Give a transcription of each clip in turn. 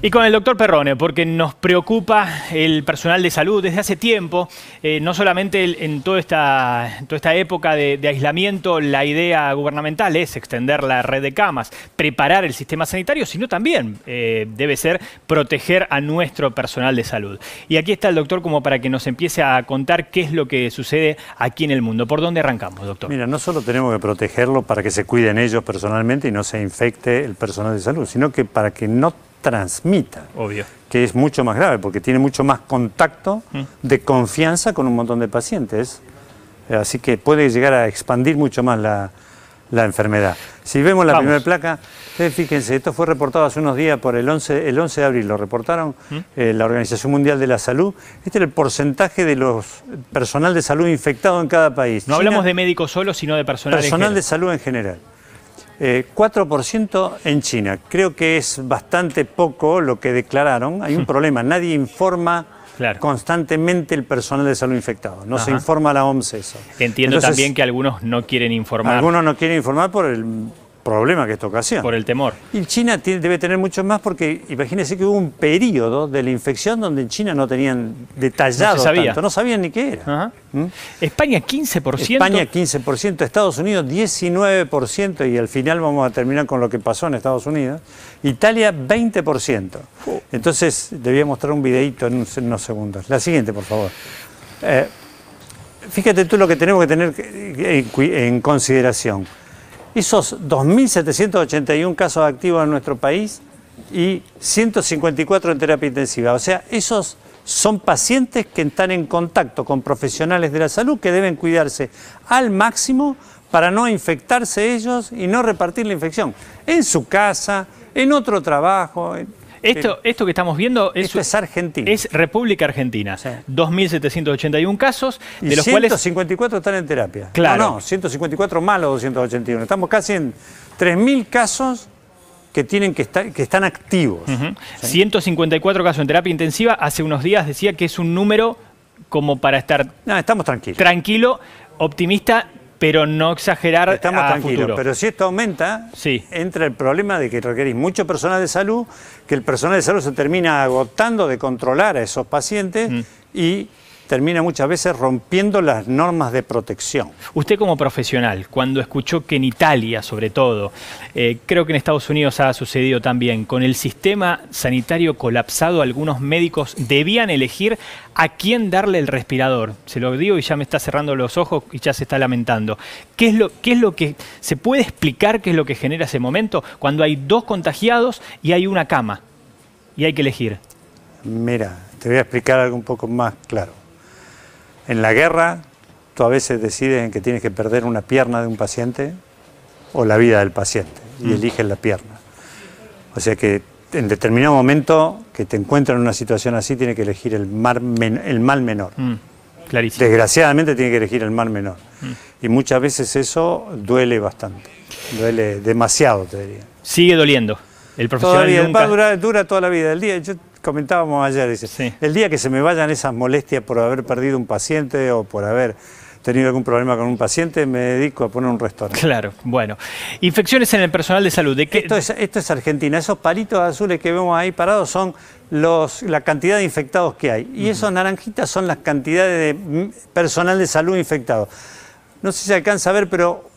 Y con el doctor Perrone, porque nos preocupa el personal de salud desde hace tiempo, eh, no solamente en toda esta, esta época de, aislamiento, la idea gubernamental es extender la red de camas, preparar el sistema sanitario, sino también eh, debe ser proteger a nuestro personal de salud. Y aquí está el doctor como para que nos empiece a contar qué es lo que sucede aquí en el mundo. ¿Por dónde arrancamos, doctor? Mira, no solo tenemos que protegerlo para que se cuiden ellos personalmente y no se infecte el personal de salud, sino que para que no transmita. Obvio. Que es mucho más grave porque tiene mucho más contacto mm. de confianza con un montón de pacientes. Eh, así que puede llegar a expandir mucho más la, enfermedad. Si vemos la primera placa, eh, fíjense, esto fue reportado hace unos días por el 11, el 11 de abril, lo reportaron mm. eh, la Organización Mundial de la Salud. Este era el porcentaje de los personal de salud infectado en cada país. No hablamos de médicos solo, sino de personal. Personal de salud en general. 4% eh, en China. Creo que es bastante poco lo que declararon. Hay un problema. Nadie informa constantemente el personal de salud infectado. No se informa a la OMS eso. Entiendo también que algunos no quieren informar. Algunos no quieren informar por el problema que esto ocasiona. Por el temor. Y China debe tener mucho más porque imagínese que hubo un periodo de la infección donde en China no tenían detallado tanto, no sabían ni qué era. ¿Mm? España 15%. España 15%, Estados Unidos 19% y al final vamos a terminar con lo que pasó en Estados Unidos. Italia 20%. Entonces debía mostrar un videito en, unos segundos. La siguiente, por favor. Eh, fíjate tú lo que tenemos que tener en consideración. Esos 2.781 casos activos en nuestro país y 154 en terapia intensiva. O sea, esos son pacientes que están en contacto con profesionales de la salud que deben cuidarse al máximo para no infectarse ellos y no repartir la infección en su casa, en otro trabajo. Esto, esto que estamos viendo es, es, República Argentina. 2.781 casos, de los cuales 154 están en terapia. Claro. No, 154 más los 281. Estamos casi en 3.000 casos que tienen que estar que están activos. 154 casos en terapia intensiva. Hace unos días decía que es un número como para estar... No, estamos tranquilos. Tranquilo, optimista pero no exagerar Estamos tranquilos, pero si esto aumenta, entra el problema de que requerís mucho personal de salud, que el personal de salud se termina agotando de controlar a esos pacientes mm. y termina muchas veces rompiendo las normas de protección. Usted como profesional, cuando escuchó que en Italia, sobre todo, eh, creo que en Estados Unidos ha sucedido también, con el sistema sanitario colapsado, algunos médicos debían elegir a quién darle el respirador. Se lo digo y ya me está cerrando los ojos y ya se está lamentando. ¿Qué es lo, qué es lo que se puede explicar qué es lo que genera ese momento cuando hay dos contagiados y hay una cama y hay que elegir? Mira, te voy a explicar algo un poco más claro. En la guerra, tú a veces decides en que tienes que perder una pierna de un paciente o la vida del paciente y mm. eliges la pierna. O sea que en determinado momento que te encuentras en una situación así, tienes mm, que elegir el, mal menor. clarísimo. Mm. Desgraciadamente tienes que elegir el mal menor. Y muchas veces eso duele bastante. Duele demasiado, te diría. Sigue doliendo. El profesional dura, toda la vida comentábamos ayer, dice, el día que se me vayan esas molestias por haber perdido un paciente o por haber tenido algún problema con un paciente, me dedico a poner un restaurante. Claro, bueno. Infecciones en el personal de salud. Esto, es, Argentina. Esos palitos azules que vemos ahí parados son los, la cantidad de infectados que hay. Y esos naranjitas son las cantidades de personal de salud infectado. No sé si se alcanza a ver, pero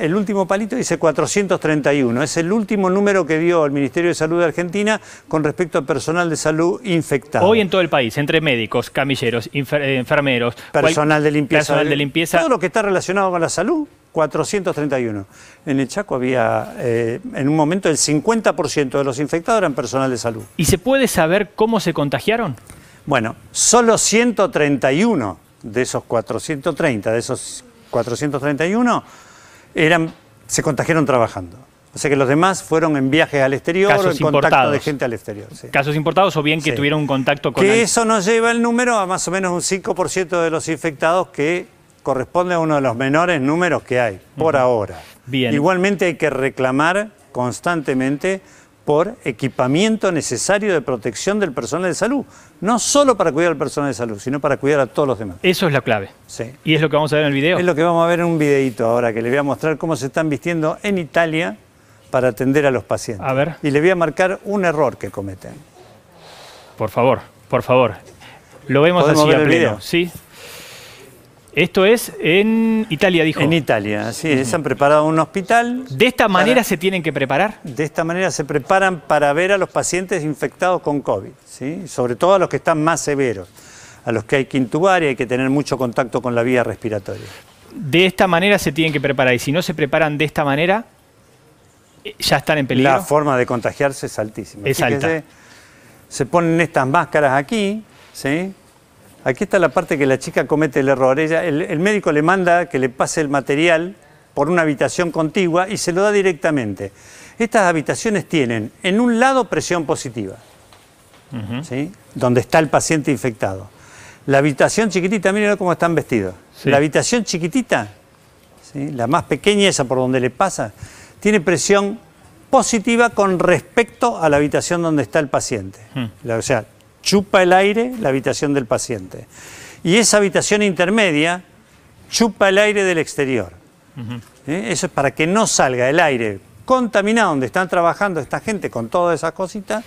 el, último palito dice 431. Es el último número que dio el Ministerio de Salud de Argentina con respecto al personal de salud infectado. Hoy en todo el país, entre médicos, camilleros, eh, enfermeros, personal de limpieza. Personal de limpieza. Todo lo que está relacionado con la salud. 431. En el Chaco había, eh, en un momento, el 50% de los infectados eran personal de salud. ¿Y se puede saber cómo se contagiaron? Bueno, solo 131 de esos 430, de esos 431, eran, se contagiaron trabajando. O sea que los demás fueron en viajes al exterior o en contacto de gente al exterior. Casos importados o bien que tuvieron un contacto con... Que eso nos lleva el número a más o menos un 5% de los infectados que corresponde a uno de los menores números que hay por ahora. Bien. Igualmente hay que reclamar constantemente por equipamiento necesario de protección del personal de salud. No solo para cuidar al personal de salud, sino para cuidar a todos los demás. Eso es la clave. Sí. ¿Y es lo que vamos a ver en el video? Es lo que vamos a ver en un videito ahora, que le voy a mostrar cómo se están vistiendo en Italia para atender a los pacientes. A ver. Y le voy a marcar un error que cometen. Por favor, por favor. Lo vemos así a pleno. Sí. Esto es en Italia, dijo. En Italia, sí. Se han preparado un hospital. ¿De esta manera se tienen que preparar? De esta manera se preparan para ver a los pacientes infectados con COVID, ¿sí? sobre todo a los que están más severos, a los que hay que intubar y hay que tener mucho contacto con la vía respiratoria. De esta manera se tienen que preparar y si no se preparan de esta manera, eh, ya están en peligro. La forma de contagiarse es altísima. Es se ponen estas máscaras aquí, ¿sí? Aquí está la parte que la chica comete el error. el, médico le manda que le pase el material por una habitación contigua y se lo da directamente. Estas habitaciones tienen en un lado presión positiva, ¿sí? donde está el paciente infectado. La habitación chiquitita, miren cómo están vestidos. La habitación chiquitita, ¿sí? la más pequeña, esa por donde le pasa, tiene presión positiva con respecto a la habitación donde está el paciente. Hmm chupa el aire la habitación del paciente. Y esa habitación intermedia chupa el aire del exterior. ¿Eh? Eso es para que no salga el aire contaminado donde están trabajando esta gente con todas esas cositas.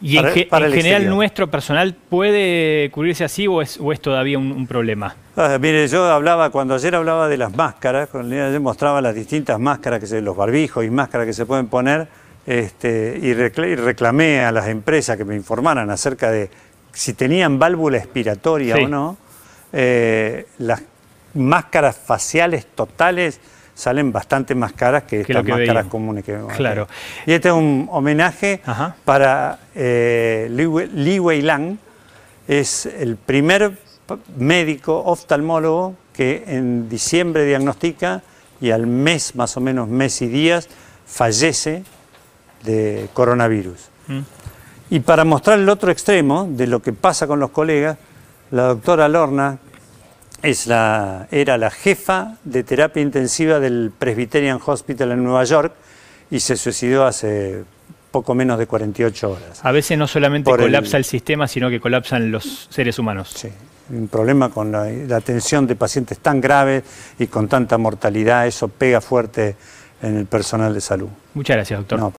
¿Y para, en, general nuestro personal puede cubrirse así o es, todavía un, problema? Ah, mire, yo hablaba, cuando ayer hablaba de las máscaras, cuando ayer mostraba las distintas máscaras, que los barbijos y máscaras que se pueden poner, este, y reclamé a las empresas que me informaran acerca de si tenían válvula expiratoria o no, eh, las máscaras faciales totales salen bastante más caras que, estas máscaras comunes que vemos. Claro. Y este es un homenaje para eh, Li Weilang, es el primer médico oftalmólogo que en diciembre diagnostica y al mes, más o menos mes y días, fallece de coronavirus. Mm. Y para mostrar el otro extremo de lo que pasa con los colegas, la doctora Lorna es la, era la jefa de terapia intensiva del Presbyterian Hospital en Nueva York y se suicidó hace poco menos de 48 horas. A veces no solamente colapsa el, sistema, sino que colapsan los seres humanos. Sí, un problema con la, atención de pacientes tan graves y con tanta mortalidad, eso pega fuerte en el personal de salud. Muchas gracias, doctor.